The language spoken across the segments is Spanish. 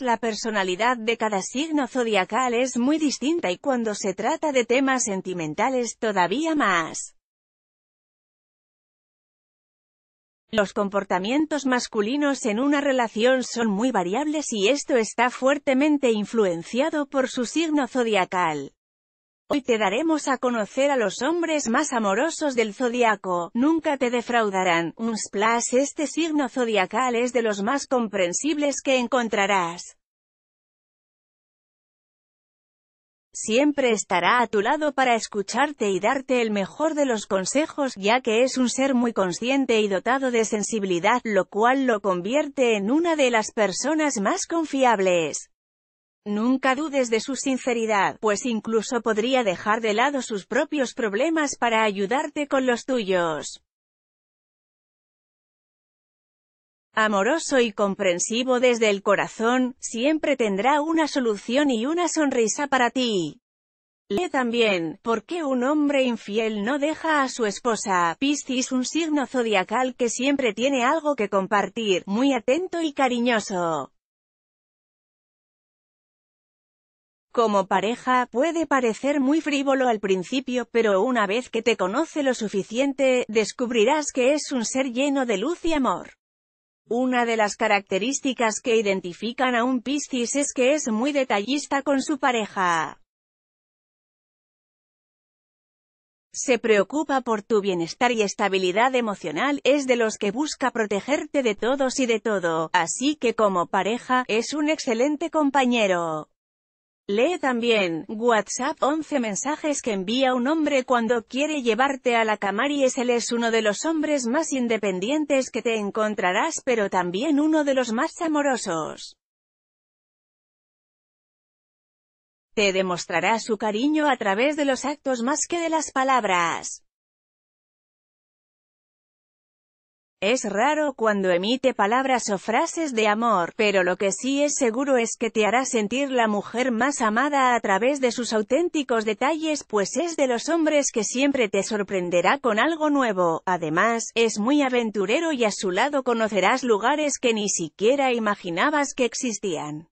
la personalidad de cada signo zodiacal es muy distinta y cuando se trata de temas sentimentales todavía más. Los comportamientos masculinos en una relación son muy variables y esto está fuertemente influenciado por su signo zodiacal. Hoy te daremos a conocer a los hombres más amorosos del zodiaco, nunca te defraudarán. Un splash este signo zodiacal es de los más comprensibles que encontrarás. Siempre estará a tu lado para escucharte y darte el mejor de los consejos, ya que es un ser muy consciente y dotado de sensibilidad, lo cual lo convierte en una de las personas más confiables. Nunca dudes de su sinceridad, pues incluso podría dejar de lado sus propios problemas para ayudarte con los tuyos. Amoroso y comprensivo desde el corazón, siempre tendrá una solución y una sonrisa para ti. Lee también, ¿por qué un hombre infiel no deja a su esposa? Piscis un signo zodiacal que siempre tiene algo que compartir, muy atento y cariñoso. Como pareja, puede parecer muy frívolo al principio, pero una vez que te conoce lo suficiente, descubrirás que es un ser lleno de luz y amor. Una de las características que identifican a un Piscis es que es muy detallista con su pareja. Se preocupa por tu bienestar y estabilidad emocional, es de los que busca protegerte de todos y de todo, así que como pareja, es un excelente compañero. Lee también, WhatsApp 11 mensajes que envía un hombre cuando quiere llevarte a la es él es uno de los hombres más independientes que te encontrarás pero también uno de los más amorosos. Te demostrará su cariño a través de los actos más que de las palabras. Es raro cuando emite palabras o frases de amor, pero lo que sí es seguro es que te hará sentir la mujer más amada a través de sus auténticos detalles pues es de los hombres que siempre te sorprenderá con algo nuevo. Además, es muy aventurero y a su lado conocerás lugares que ni siquiera imaginabas que existían.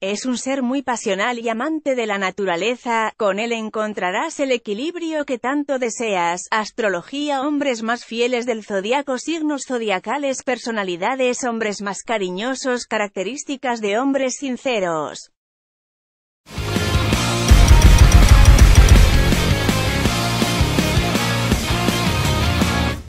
Es un ser muy pasional y amante de la naturaleza, con él encontrarás el equilibrio que tanto deseas. Astrología Hombres más fieles del zodiaco Signos zodiacales Personalidades Hombres más cariñosos Características de hombres sinceros